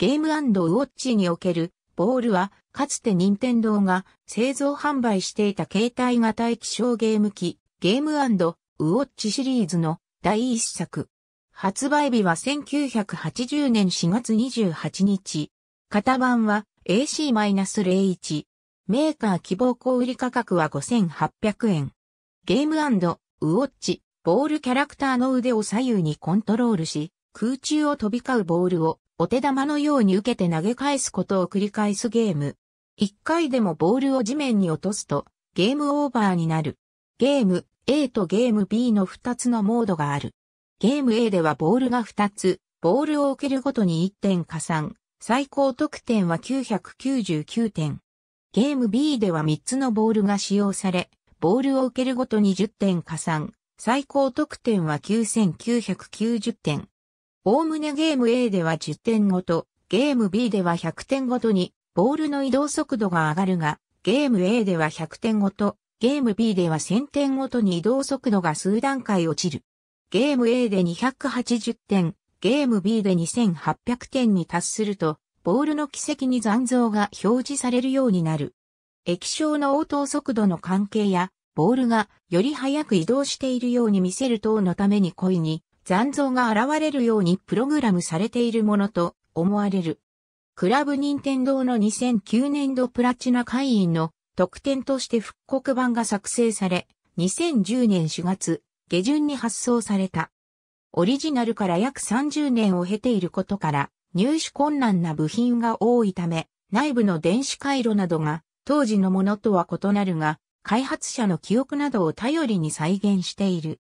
ゲームウォッチにおけるボールは、かつて任天堂が製造販売していた携帯型液晶ゲーム機、ゲームウォッチシリーズの第一作。発売日は1980年4月28日。型番は AC-01。メーカー希望小売価格は5800円。ゲームウォッチ、ボールキャラクターの腕を左右にコントロールし、空中を飛び交うボールをお手玉のように受けて投げ返すことを繰り返すゲーム。一回でもボールを地面に落とすと、ゲームオーバーになる。ゲーム A とゲーム B の2つのモードがある。ゲーム A ではボールが2つ、ボールを受けるごとに1点加算。最高得点は999点。ゲーム B では3つのボールが使用され、ボールを受けるごとに10点加算。最高得点は9990点。おおむねゲーム A では10点ごと、ゲーム B では100点ごとに、ボールの移動速度が上がるが、ゲーム A では100点ごと、ゲーム B では1000点ごとに移動速度が数段階落ちる。ゲーム A で280点、ゲーム B で2800点に達すると、ボールの軌跡に残像が表示されるようになる。液晶の応答速度の関係や、ボールがより早く移動しているように見せる等のために故意に、残像が現れるようにプログラムされているものと思われる。クラブ任天堂の2009年度プラチナ会員の特典として復刻版が作成され、2010年4月下旬に発送された。オリジナルから約30年を経ていることから、入手困難な部品が多いため、内部の電子回路などが当時のものとは異なるが、開発者の記憶などを頼りに再現している。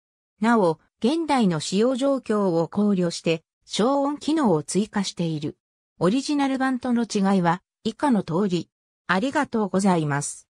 なお、現代の使用状況を考慮して、消音機能を追加している。オリジナル版との違いは、以下の通り。ありがとうございます。